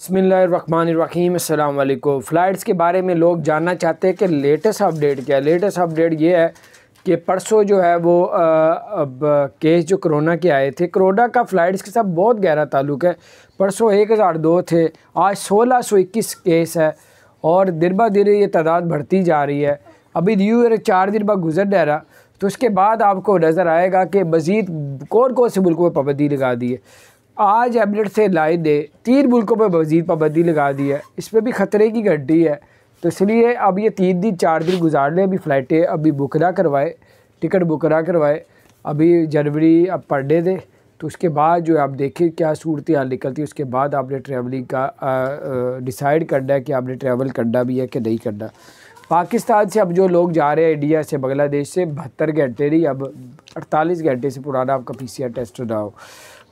बसमीम अल्लाम फ़्लाइट्स के बारे में लोग जानना चाहते हैं कि लेटेस्ट अपडेट क्या है लेटेस्ट अपडेट ये है कि परसों जो है वो अब केस जो करोना के आए थे करोना का फ़्लाइट्स के साथ बहुत गहरा ताल्लुक है परसों एक हज़ार दो थे आज सोलह सौ इक्कीस केस है और दिन ब दिन ये तादाद बढ़ती जा रही है अभी तो यू चार दिन बाद गुजर रहा तो उसके बाद आपको नज़र आएगा कि मज़ीद कौन कौन से मुल्कों में पाबंदी लगा दी है आज एबलेट से लाए दे तीन मुल्कों पर मजीद पाबंदी लगा दी है इसमें भी ख़तरे की घंटी है तो इसलिए अब ये तीन दिन चार दिन गुजारने अभी फ़्लाइटें अभी बुक ना करवाए टिकट बुक ना करवाए अभी जनवरी अब पढ़ने दें तो उसके बाद जो है आप देखें क्या सूरत हाल निकलती है उसके बाद आपने ट्रैवलिंग का डिसाइड करना है कि आपने ट्रैवल करना भी है कि नहीं करना पाकिस्तान से अब जो लोग जा रहे हैं इंडिया से बांग्लादेश से बहत्तर घंटे नहीं अब अड़तालीस घंटे से पुराना आपका पी सी आर टेस्ट ना हो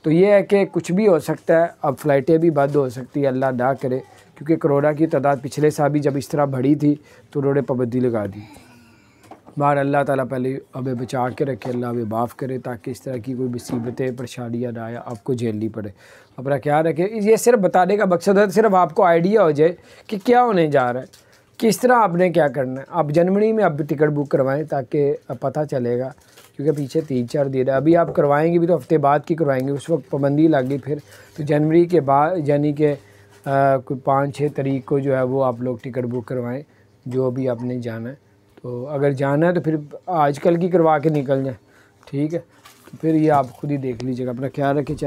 तो ये है कि कुछ भी हो सकता है अब फ़्लाइटें भी बंद हो सकती है अल्लाह ना करे क्योंकि कोरोना की तादाद पिछले साल भी जब इस तरह बढ़ी थी तो उन्होंने पाबंदी लगा दी बाहर अल्लाह ताला पहले हमें बचा के रखे अल्लाह हमें माफ़ करे ताकि इस तरह की कोई मुसीबतें परेशानियाँ ना आए आपको झेलनी पड़े अपना क्या रखे ये सिर्फ बताने का मकसद है सिर्फ आपको आइडिया हो जाए कि क्या होने जा रहा है किस तरह आपने क्या करना है आप जनवरी में आप टिकट बुक करवाएं ताकि पता चलेगा क्योंकि पीछे तीन चार दिन अभी आप करवाएंगे भी तो हफ्ते बाद की करवाएंगे उस वक्त पाबंदी लग गई फिर तो जनवरी के बाद यानी कि कोई पाँच छः तारीख को जो है वो आप लोग टिकट बुक करवाएं जो भी आपने जाना है तो अगर जाना है तो फिर आजकल की करवा के निकल जाए ठीक है तो फिर ये आप खुद ही देख लीजिएगा अपना ख्याल रखें